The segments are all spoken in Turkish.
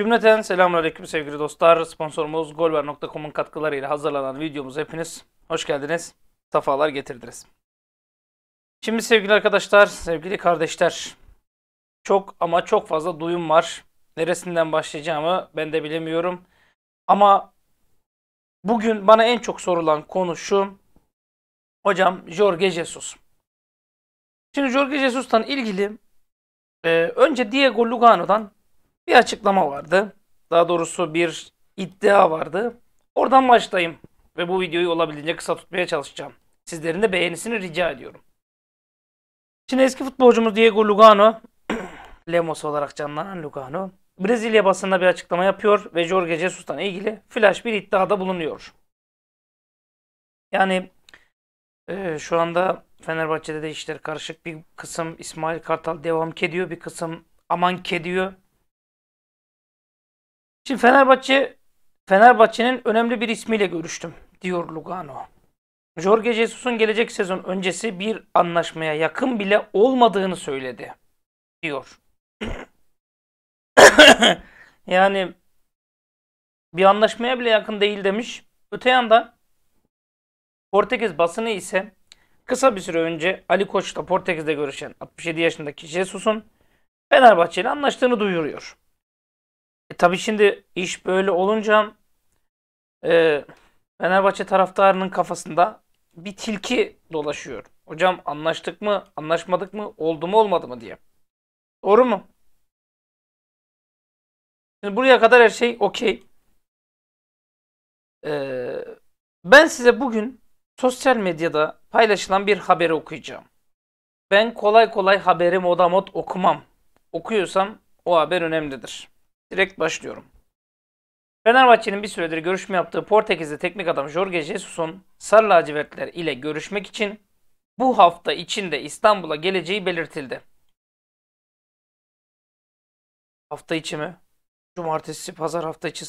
Cümleten selamünaleyküm sevgili dostlar. Sponsorumuz golver.com'un katkılarıyla hazırlanan videomuz hepiniz hoş geldiniz. Safalar getirdiniz. Şimdi sevgili arkadaşlar, sevgili kardeşler. Çok ama çok fazla duyum var. Neresinden başlayacağımı ben de bilemiyorum. Ama bugün bana en çok sorulan konu şu. Hocam Jorge Jesus. Şimdi Jorge Jesus'tan ilgili e, önce Diego Lugano'dan bir açıklama vardı. Daha doğrusu bir iddia vardı. Oradan başlayayım ve bu videoyu olabildiğince kısa tutmaya çalışacağım. Sizlerin de beğenisini rica ediyorum. Şimdi eski futbolcumuz Diego Lugano, Lemos olarak canlanan Lugano, Brezilya basınına bir açıklama yapıyor ve Jorge Jesus'tan ilgili flash bir iddiada bulunuyor. Yani e, şu anda Fenerbahçe'de de işler karışık. Bir kısım İsmail Kartal devam ediyor, bir kısım aman kediyor. Şimdi Fenerbahçe Fenerbahçe'nin önemli bir ismiyle görüştüm diyor Lugano. Jorge Jesus'un gelecek sezon öncesi bir anlaşmaya yakın bile olmadığını söyledi diyor. yani bir anlaşmaya bile yakın değil demiş. Öte yanda Portekiz basını ise kısa bir süre önce Ali Koç'la Portekiz'de görüşen 67 yaşındaki Jesus'un Fenerbahçe ile anlaştığını duyuruyor. E, tabii şimdi iş böyle olunca e, Fenerbahçe taraftarının kafasında bir tilki dolaşıyor. Hocam anlaştık mı, anlaşmadık mı, oldu mu olmadı mı diye. Doğru mu? Şimdi buraya kadar her şey okey. Ee, ben size bugün sosyal medyada paylaşılan bir haberi okuyacağım. Ben kolay kolay haberi moda mod okumam. Okuyorsam o haber önemlidir. Direkt başlıyorum. Fenerbahçe'nin bir süredir görüşme yaptığı Portekizli teknik adam Jorge Jesus'un Sarı Lacivertler ile görüşmek için bu hafta içinde İstanbul'a geleceği belirtildi. Hafta içi mi? Cumartesi, pazar hafta içi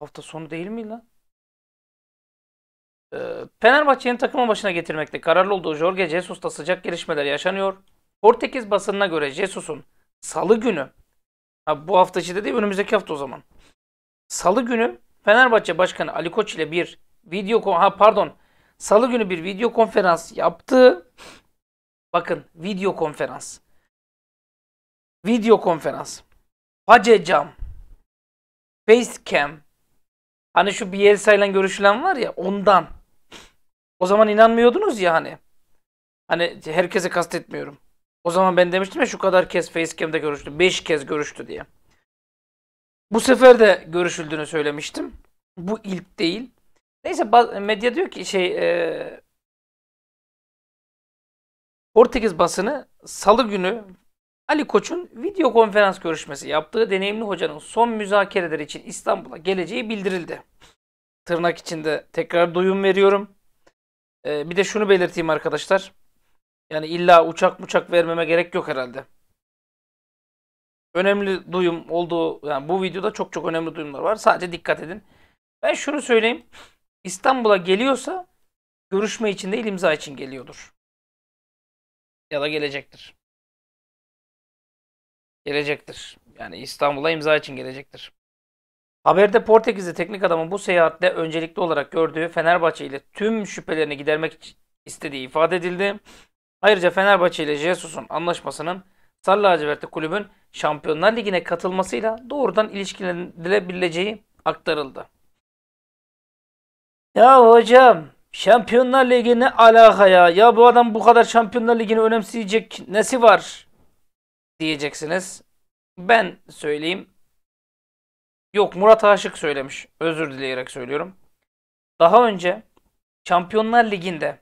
hafta sonu değil mi lan? Ee, Fenerbahçe'nin takımın başına getirmekte kararlı olduğu Jorge Jesus'ta sıcak gelişmeler yaşanıyor. Portekiz basınına göre Jesus'un salı günü Ha, bu hafta içinde değil önümüzdeki hafta o zaman. Salı günü Fenerbahçe Başkanı Ali Koç ile bir video ha pardon Salı günü bir video konferans yaptı. Bakın video konferans. Video konferans. Face cam. Facecam. Hani şu Bielsa ile görüşülen var ya ondan. O zaman inanmıyordunuz ya hani. Hani herkese kastetmiyorum. O zaman ben demiştim ya şu kadar kez Facecam'de görüştü. 5 kez görüştü diye. Bu sefer de görüşüldüğünü söylemiştim. Bu ilk değil. Neyse medya diyor ki şey e, Portekiz basını salı günü Ali Koç'un video konferans görüşmesi yaptığı deneyimli hocanın son müzakereler için İstanbul'a geleceği bildirildi. Tırnak içinde tekrar duyum veriyorum. Ee, bir de şunu belirteyim arkadaşlar. Yani illa uçak uçak vermeme gerek yok herhalde. Önemli duyum olduğu yani bu videoda çok çok önemli duyumlar var. Sadece dikkat edin. Ben şunu söyleyeyim. İstanbul'a geliyorsa görüşme için değil imza için geliyordur. Ya da gelecektir. Gelecektir. Yani İstanbul'a imza için gelecektir. Haberde Portekizli teknik adamın bu seyahatte öncelikli olarak gördüğü Fenerbahçe ile tüm şüphelerini gidermek istediği ifade edildi. Ayrıca Fenerbahçe ile Jesus'un anlaşmasının Sarı Lacivertli kulübün Şampiyonlar Ligi'ne katılmasıyla doğrudan ilişkilendirilebileceği aktarıldı. Ya hocam Şampiyonlar Ligi ne alaka ya? Ya bu adam bu kadar Şampiyonlar Ligi'ni önemseyecek nesi var? Diyeceksiniz. Ben söyleyeyim. Yok Murat Aşık söylemiş. Özür dileyerek söylüyorum. Daha önce Şampiyonlar Ligi'nde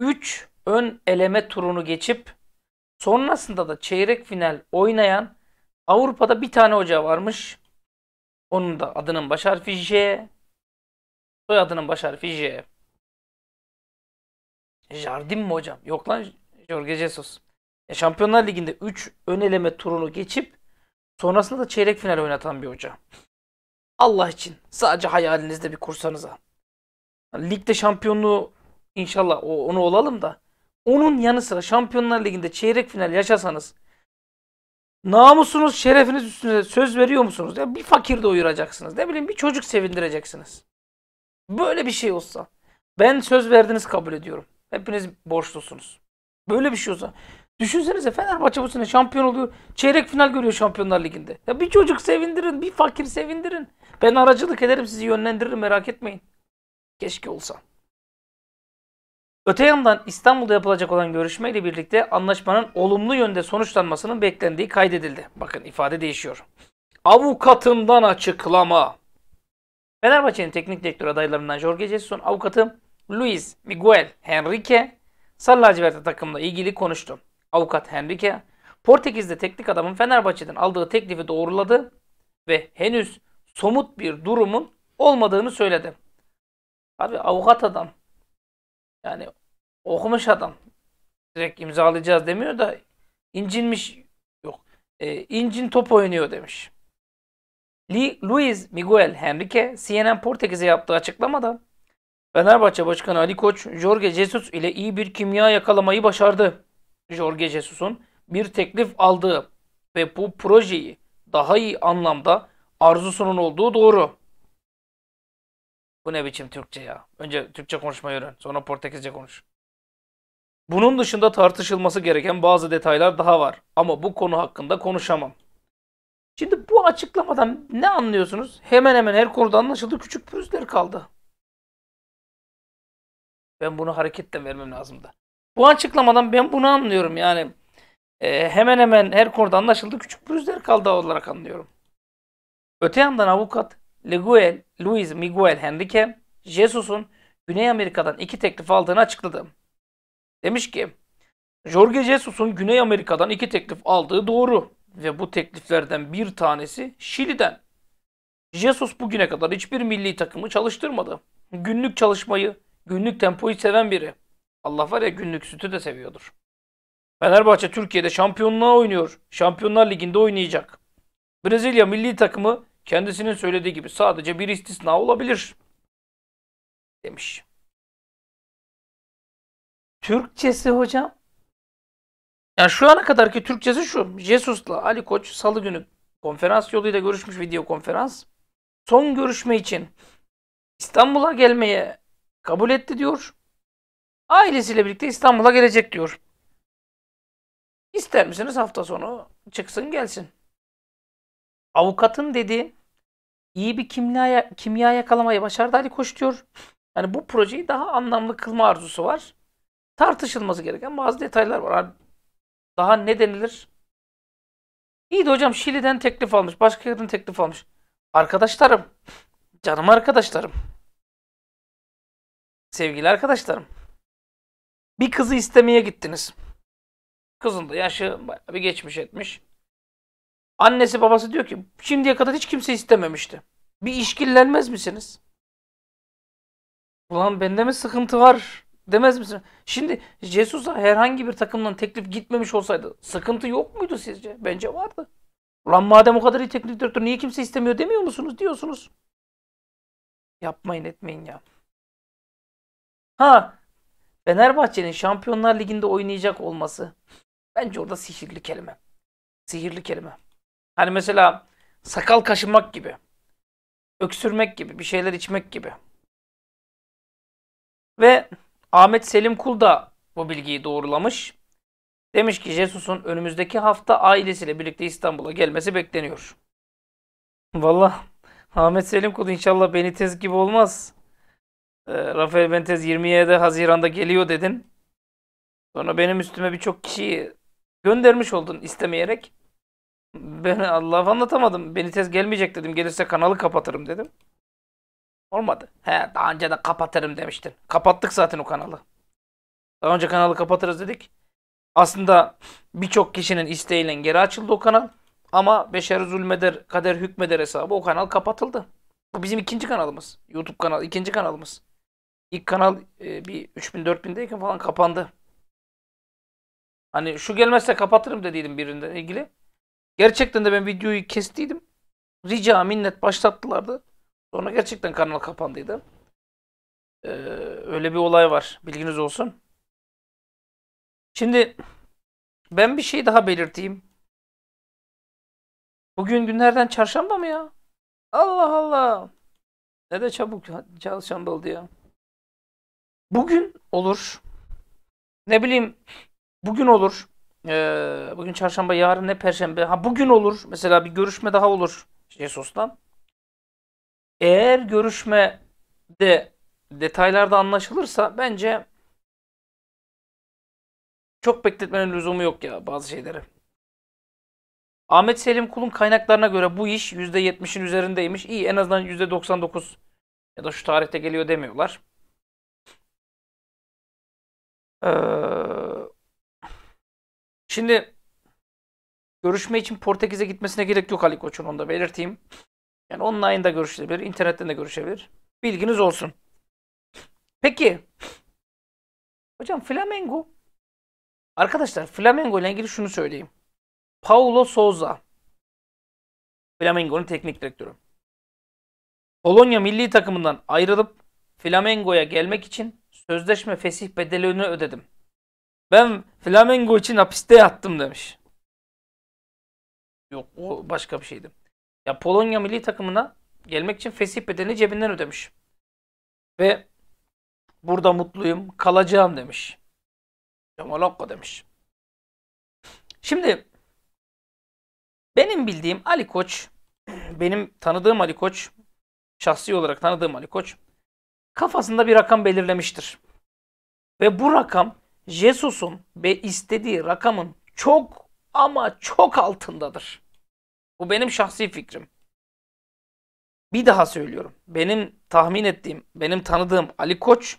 3 ön eleme turunu geçip sonrasında da çeyrek final oynayan Avrupa'da bir tane hoca varmış. Onun da adının baş harfi J. Soyadının baş harfi J. Jardim mi hocam? Yok lan Jorge Jesus. E, Şampiyonlar Ligi'nde 3 ön eleme turunu geçip sonrasında da çeyrek final oynatan bir hoca. Allah için sadece hayalinizde bir kursanıza. Ligde şampiyonluğu inşallah onu olalım da onun yanı sıra Şampiyonlar Ligi'nde çeyrek final yaşasanız namusunuz, şerefiniz üstüne söz veriyor musunuz? Ya bir fakir doyuracaksınız. Ne bileyim bir çocuk sevindireceksiniz. Böyle bir şey olsa. Ben söz verdiniz kabul ediyorum. Hepiniz borçlusunuz. Böyle bir şey olsa. Düşünsenize Fenerbahçe bu sene şampiyon oluyor. Çeyrek final görüyor Şampiyonlar Ligi'nde. Ya bir çocuk sevindirin, bir fakir sevindirin. Ben aracılık ederim, sizi yönlendiririm merak etmeyin. Keşke olsa. Öte yandan İstanbul'da yapılacak olan görüşmeyle birlikte anlaşmanın olumlu yönde sonuçlanmasının beklendiği kaydedildi. Bakın ifade değişiyor. Avukatından açıklama. Fenerbahçe'nin teknik direktör adaylarından Jorge Jesus'un avukatı Luis Miguel Henrique Sarı Lacivert'e takımla ilgili konuştu. Avukat Henrique, Portekiz'de teknik adamın Fenerbahçe'den aldığı teklifi doğruladı ve henüz somut bir durumun olmadığını söyledi. Abi avukat adam yani okumuş adam. Direkt imzalayacağız demiyor da incinmiş yok. E, incin top oynuyor demiş. Luis Miguel Henrique CNN Portekiz'e yaptığı açıklamada Fenerbahçe Başkanı Ali Koç, Jorge Jesus ile iyi bir kimya yakalamayı başardı. Jorge Jesus'un bir teklif aldığı ve bu projeyi daha iyi anlamda arzusunun olduğu doğru. Bu ne biçim Türkçe ya? Önce Türkçe konuşmayı öğren. Sonra Portekizce konuş. Bunun dışında tartışılması gereken bazı detaylar daha var. Ama bu konu hakkında konuşamam. Şimdi bu açıklamadan ne anlıyorsunuz? Hemen hemen her konuda anlaşıldı. Küçük pürüzler kaldı. Ben bunu hareketle vermem lazımdı. Bu açıklamadan ben bunu anlıyorum yani. E, hemen hemen her konuda anlaşıldı. Küçük pürüzler kaldı olarak anlıyorum. Öte yandan avukat Leguel Luis Miguel Henrique, Jesus'un Güney Amerika'dan iki teklif aldığını açıkladı. Demiş ki, Jorge Jesus'un Güney Amerika'dan iki teklif aldığı doğru ve bu tekliflerden bir tanesi Şili'den. Jesus bugüne kadar hiçbir milli takımı çalıştırmadı. Günlük çalışmayı, günlük tempoyu seven biri. Allah var ya günlük sütü de seviyordur. Fenerbahçe Türkiye'de şampiyonluğa oynuyor. Şampiyonlar Ligi'nde oynayacak. Brezilya milli takımı kendisinin söylediği gibi sadece bir istisna olabilir demiş. Türkçesi hocam. Yani şu ana kadarki Türkçesi şu. Jesus'la Ali Koç salı günü konferans yoluyla görüşmüş video konferans. Son görüşme için İstanbul'a gelmeye kabul etti diyor. Ailesiyle birlikte İstanbul'a gelecek diyor. İster misiniz hafta sonu çıksın gelsin avukatın dedi iyi bir kimya kimya yakalamayı başardı Ali Koç diyor. Yani bu projeyi daha anlamlı kılma arzusu var. Tartışılması gereken bazı detaylar var. Hani daha ne denilir? İyi de hocam Şili'den teklif almış. Başka yerden teklif almış. Arkadaşlarım. Canım arkadaşlarım. Sevgili arkadaşlarım. Bir kızı istemeye gittiniz. Kızın da yaşı bir geçmiş etmiş. Annesi babası diyor ki şimdiye kadar hiç kimse istememişti. Bir işkillenmez misiniz? Ulan bende mi sıkıntı var demez misin? Şimdi Jesus'a herhangi bir takımdan teklif gitmemiş olsaydı sıkıntı yok muydu sizce? Bence vardı. Ulan madem o kadar iyi teknik direktör niye kimse istemiyor demiyor musunuz? Diyorsunuz. Yapmayın etmeyin ya. Ha Fenerbahçe'nin Şampiyonlar Ligi'nde oynayacak olması bence orada sihirli kelime. Sihirli kelime. Hani mesela sakal kaşımak gibi, öksürmek gibi, bir şeyler içmek gibi. Ve Ahmet Selim Kul da bu bilgiyi doğrulamış. Demiş ki Jesus'un önümüzdeki hafta ailesiyle birlikte İstanbul'a gelmesi bekleniyor. Valla Ahmet Selim Kul inşallah Benitez gibi olmaz. Ee, Rafael Benitez 27 Haziran'da geliyor dedin. Sonra benim üstüme birçok kişiyi göndermiş oldun istemeyerek. Ben Allah anlatamadım. beni Benitez gelmeyecek dedim. Gelirse kanalı kapatırım dedim. Olmadı. He daha önce de kapatırım demiştin. Kapattık zaten o kanalı. Daha önce kanalı kapatırız dedik. Aslında birçok kişinin isteğiyle geri açıldı o kanal. Ama Beşer Zulmeder, Kader Hükmeder hesabı o kanal kapatıldı. Bu bizim ikinci kanalımız. YouTube kanal, ikinci kanalımız. İlk kanal e, bir 3000-4000'deyken falan kapandı. Hani şu gelmezse kapatırım dediydim birinden ilgili. Gerçekten de ben videoyu kestiydim. Rica minnet başlattılardı. Sonra gerçekten kanal kapandıydı. Ee, öyle bir olay var. Bilginiz olsun. Şimdi ben bir şey daha belirteyim. Bugün günlerden çarşamba mı ya? Allah Allah. Ne de çabuk çarşamba oldu ya. Bugün olur. Ne bileyim bugün olur. Ee, bugün çarşamba, yarın ne perşembe? Ha bugün olur. Mesela bir görüşme daha olur Jesus'tan. Eğer görüşme de detaylarda anlaşılırsa bence çok bekletmenin lüzumu yok ya bazı şeyleri. Ahmet Selim Kul'un kaynaklarına göre bu iş %70'in üzerindeymiş. İyi en azından %99 ya da şu tarihte geliyor demiyorlar. Ee, Şimdi görüşme için Portekiz'e gitmesine gerek yok Ali Koç'un onu da belirteyim. Yani online'da görüşebilir, internetten de görüşebilir. Bilginiz olsun. Peki. Hocam Flamengo. Arkadaşlar Flamengo ile ilgili şunu söyleyeyim. Paulo Souza. Flamengo'nun teknik direktörü. Polonya milli takımından ayrılıp Flamengo'ya gelmek için sözleşme fesih bedelini ödedim. Ben Flamengo için hapiste yattım demiş. Yok o başka bir şeydi. Ya Polonya milli takımına gelmek için fesih bedeni cebinden ödemiş. Ve burada mutluyum, kalacağım demiş. Yamalokko demiş. Şimdi benim bildiğim Ali Koç, benim tanıdığım Ali Koç, şahsi olarak tanıdığım Ali Koç kafasında bir rakam belirlemiştir. Ve bu rakam Jesus'un ve istediği rakamın çok ama çok altındadır. Bu benim şahsi fikrim. Bir daha söylüyorum. Benim tahmin ettiğim, benim tanıdığım Ali Koç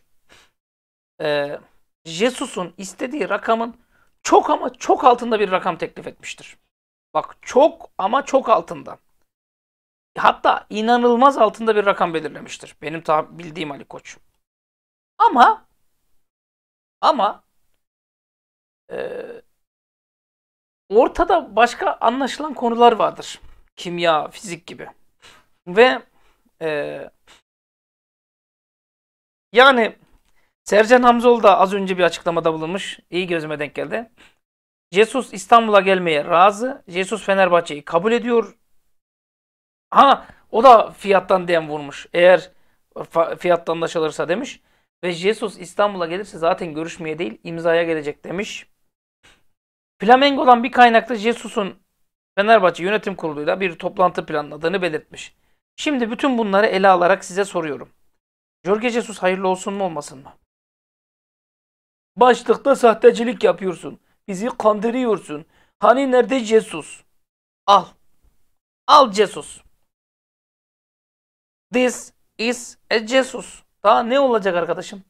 e, Jesus'un istediği rakamın çok ama çok altında bir rakam teklif etmiştir. Bak çok ama çok altında. Hatta inanılmaz altında bir rakam belirlemiştir. Benim ta bildiğim Ali Koç. Ama ama ee, ortada başka anlaşılan konular vardır. Kimya, fizik gibi. Ve e, yani Sercan Hamzol da az önce bir açıklamada bulunmuş. İyi gözüme denk geldi. Jesus İstanbul'a gelmeye razı. Jesus Fenerbahçe'yi kabul ediyor. Ha o da fiyattan dem vurmuş. Eğer fiyattan anlaşılırsa demiş. Ve Jesus İstanbul'a gelirse zaten görüşmeye değil imzaya gelecek demiş. Flamengo'dan bir kaynakta Jesus'un Fenerbahçe yönetim kuruluyla bir toplantı planladığını belirtmiş. Şimdi bütün bunları ele alarak size soruyorum. Jorge Jesus hayırlı olsun mu olmasın mı? Başlıkta sahtecilik yapıyorsun. Bizi kandırıyorsun. Hani nerede Jesus? Al. Al Jesus. This is a Jesus. Daha ne olacak arkadaşım?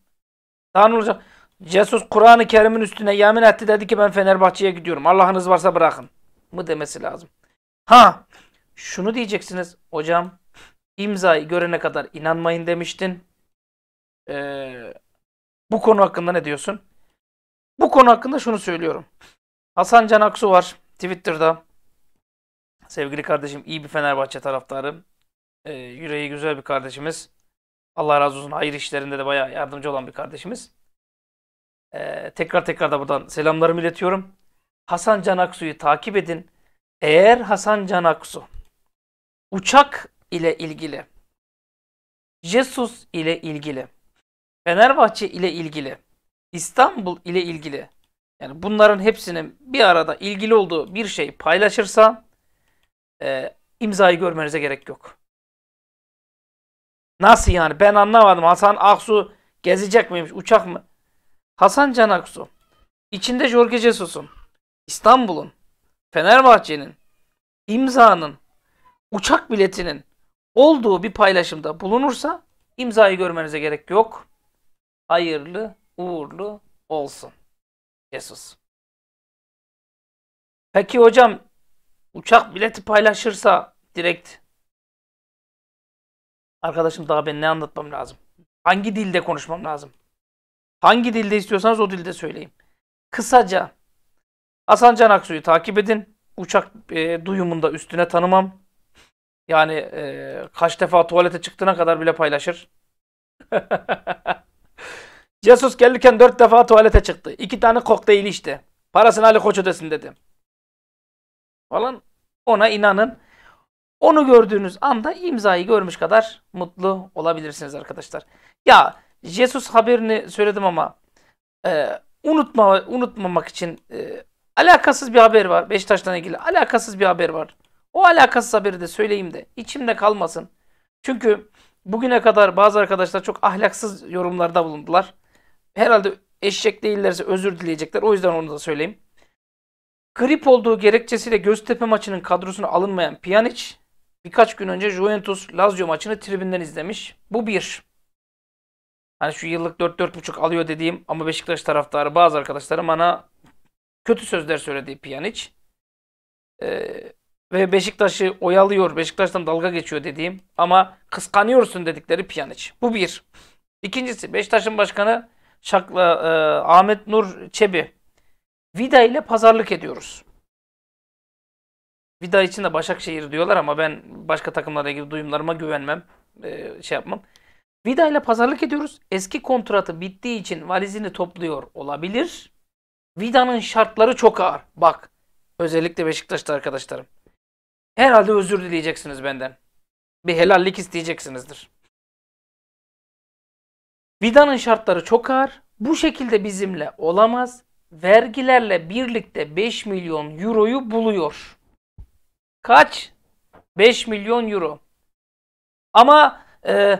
Daha ne olacak? Jesus Kur'an-ı Kerim'in üstüne yemin etti dedi ki ben Fenerbahçe'ye gidiyorum. Allah'ınız varsa bırakın mı demesi lazım. Ha şunu diyeceksiniz hocam imzayı görene kadar inanmayın demiştin. Ee, bu konu hakkında ne diyorsun? Bu konu hakkında şunu söylüyorum. Hasan Can Aksu var Twitter'da. Sevgili kardeşim iyi bir Fenerbahçe taraftarı. Ee, yüreği güzel bir kardeşimiz. Allah razı olsun hayır işlerinde de bayağı yardımcı olan bir kardeşimiz. Ee, tekrar tekrar da buradan selamlarımı iletiyorum. Hasan Can Aksu'yu takip edin. Eğer Hasan Can Aksu uçak ile ilgili, Jesus ile ilgili, Fenerbahçe ile ilgili, İstanbul ile ilgili yani bunların hepsinin bir arada ilgili olduğu bir şey paylaşırsa e, imzayı görmenize gerek yok. Nasıl yani? Ben anlamadım. Hasan Aksu gezecek miymiş? Uçak mı? Hasan Canaksu. içinde Jorge Jesus'un, İstanbul'un, Fenerbahçe'nin, imzanın, uçak biletinin olduğu bir paylaşımda bulunursa imzayı görmenize gerek yok. Hayırlı, uğurlu olsun. Jesus. Peki hocam uçak bileti paylaşırsa direkt arkadaşım daha ben ne anlatmam lazım? Hangi dilde konuşmam lazım? Hangi dilde istiyorsanız o dilde söyleyeyim. Kısaca Hasan Can Aksu'yu takip edin. Uçak e, duyumunda üstüne tanımam. Yani e, kaç defa tuvalete çıktığına kadar bile paylaşır. Cesus gelirken dört defa tuvalete çıktı. İki tane kokteyli içti. Parasını Ali Koç ödesin dedi. Falan ona inanın. Onu gördüğünüz anda imzayı görmüş kadar mutlu olabilirsiniz arkadaşlar. Ya Jesus haberini söyledim ama e, unutma unutmamak için e, alakasız bir haber var Beşiktaş'la ilgili. Alakasız bir haber var. O alakasız haberi de söyleyeyim de içimde kalmasın. Çünkü bugüne kadar bazı arkadaşlar çok ahlaksız yorumlarda bulundular. Herhalde eşek değillerse özür dileyecekler. O yüzden onu da söyleyeyim. Grip olduğu gerekçesiyle Göztepe maçının kadrosuna alınmayan Pjanic birkaç gün önce Juventus Lazio maçını tribünden izlemiş. Bu bir hani şu yıllık 4-4,5 alıyor dediğim ama Beşiktaş taraftarı bazı arkadaşlarım bana kötü sözler söyledi Pjanic. Ee, ve Beşiktaş'ı oyalıyor, Beşiktaş'tan dalga geçiyor dediğim ama kıskanıyorsun dedikleri Pjanic. Bu bir. İkincisi Beşiktaş'ın başkanı Şakla, e, Ahmet Nur Çebi. Vida ile pazarlık ediyoruz. Vida için de Başakşehir diyorlar ama ben başka takımlara ilgili duyumlarıma güvenmem. E, şey yapmam. Vida ile pazarlık ediyoruz. Eski kontratı bittiği için valizini topluyor olabilir. Vida'nın şartları çok ağır. Bak özellikle Beşiktaş'ta arkadaşlarım. Herhalde özür dileyeceksiniz benden. Bir helallik isteyeceksinizdir. Vida'nın şartları çok ağır. Bu şekilde bizimle olamaz. Vergilerle birlikte 5 milyon euroyu buluyor. Kaç? 5 milyon euro. Ama e,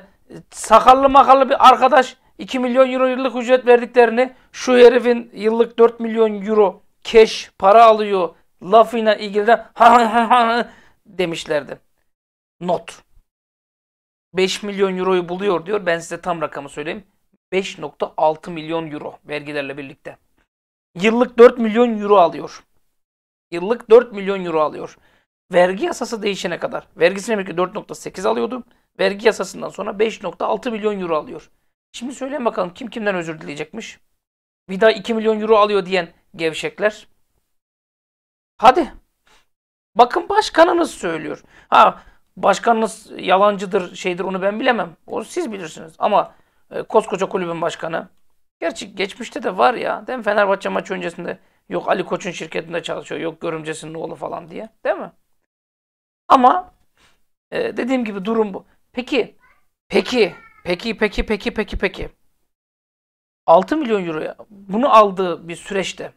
sakallı makallı bir arkadaş 2 milyon euro yıllık ücret verdiklerini şu herifin yıllık 4 milyon euro keş para alıyor lafıyla ilgili de ha ha ha demişlerdi. Not. 5 milyon euroyu buluyor diyor. Ben size tam rakamı söyleyeyim. 5.6 milyon euro vergilerle birlikte. Yıllık 4 milyon euro alıyor. Yıllık 4 milyon euro alıyor. Vergi yasası değişene kadar. Vergisini 4.8 alıyordu vergi yasasından sonra 5.6 milyon euro alıyor. Şimdi söyleyin bakalım kim kimden özür dileyecekmiş? Bir daha 2 milyon euro alıyor diyen gevşekler. Hadi. Bakın başkanınız söylüyor. Ha başkanınız yalancıdır şeydir onu ben bilemem. O siz bilirsiniz. Ama e, koskoca kulübün başkanı. Gerçi geçmişte de var ya. Değil mi? Fenerbahçe maçı öncesinde yok Ali Koç'un şirketinde çalışıyor. Yok görümcesinin oğlu falan diye. Değil mi? Ama e, dediğim gibi durum bu. Peki, peki, peki, peki, peki, peki, peki. 6 milyon euroya bunu aldığı bir süreçte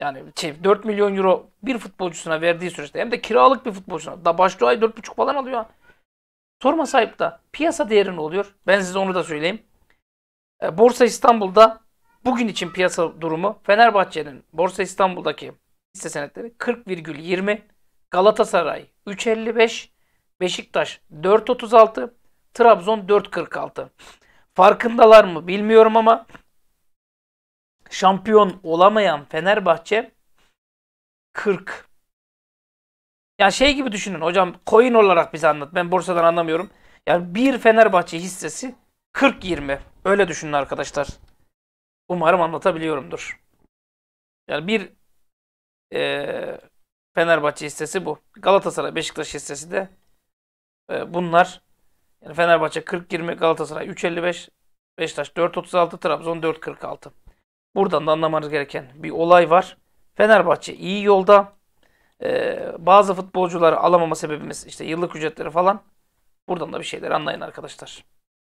yani şey, 4 milyon euro bir futbolcusuna verdiği süreçte hem de kiralık bir futbolcusuna da başlığı ay 4,5 falan alıyor. Sorma sahip da piyasa değeri ne oluyor? Ben size onu da söyleyeyim. E, Borsa İstanbul'da bugün için piyasa durumu Fenerbahçe'nin Borsa İstanbul'daki hisse senetleri 40,20 Galatasaray 3,55 Beşiktaş 4,36 Trabzon 4.46. Farkındalar mı bilmiyorum ama şampiyon olamayan Fenerbahçe 40. Ya şey gibi düşünün hocam coin olarak bize anlat. Ben borsadan anlamıyorum. Yani bir Fenerbahçe hissesi 40-20. Öyle düşünün arkadaşlar. Umarım anlatabiliyorumdur. Yani bir e, Fenerbahçe hissesi bu. Galatasaray, Beşiktaş hissesi de e, bunlar yani Fenerbahçe 40-20, Galatasaray 3.55, Beşiktaş 4.36, Trabzon 4.46. Buradan da anlamanız gereken bir olay var. Fenerbahçe iyi yolda. Ee, bazı futbolcuları alamama sebebimiz işte yıllık ücretleri falan. Buradan da bir şeyler anlayın arkadaşlar.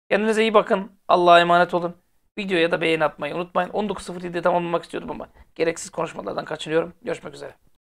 Kendinize iyi bakın. Allah'a emanet olun. Videoya da beğeni atmayı unutmayın. 19.07'de tamamlamak istiyordum ama gereksiz konuşmalardan kaçınıyorum. Görüşmek üzere.